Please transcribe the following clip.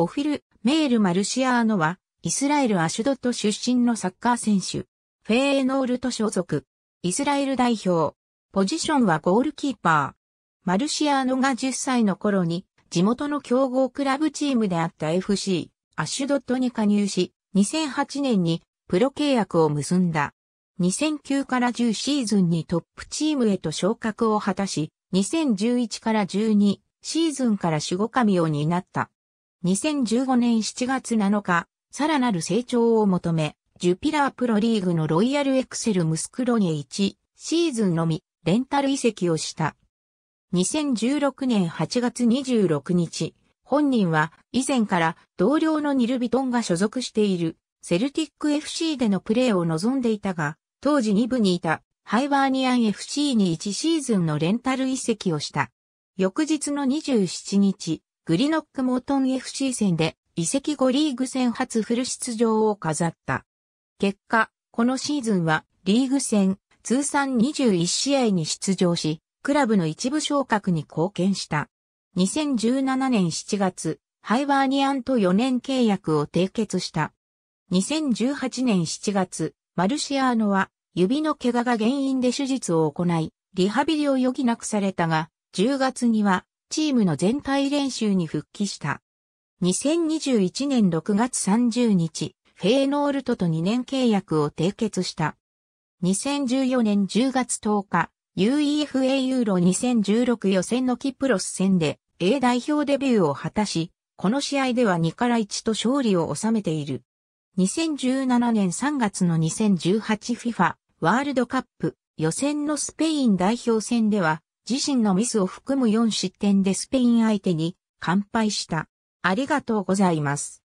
オフィル・メール・マルシアーノは、イスラエル・アシュドット出身のサッカー選手、フェーエノールト所属、イスラエル代表、ポジションはゴールキーパー。マルシアーノが10歳の頃に、地元の強豪クラブチームであった FC、アシュドットに加入し、2008年にプロ契約を結んだ。2009から10シーズンにトップチームへと昇格を果たし、2011から12シーズンから守護神を担った。2015年7月7日、さらなる成長を求め、ジュピラープロリーグのロイヤルエクセルムスクロニエ1シーズンのみレンタル移籍をした。2016年8月26日、本人は以前から同僚のニルビトンが所属しているセルティック FC でのプレーを望んでいたが、当時2部にいたハイバーニアン FC に1シーズンのレンタル移籍をした。翌日の27日、グリノック・モートン FC 戦で移籍後リーグ戦初フル出場を飾った。結果、このシーズンはリーグ戦通算21試合に出場し、クラブの一部昇格に貢献した。2017年7月、ハイバーニアンと4年契約を締結した。2018年7月、マルシアーノは指の怪我が原因で手術を行い、リハビリを余儀なくされたが、10月にはチームの全体練習に復帰した。2021年6月30日、フェーノールトと2年契約を締結した。2014年10月10日、UEFA ユーロ2016予選のキプロス戦で A 代表デビューを果たし、この試合では2から1と勝利を収めている。2017年3月の 2018FIFA ワールドカップ予選のスペイン代表戦では自身のミスを含む4失点でスペイン相手に完敗した。ありがとうございます。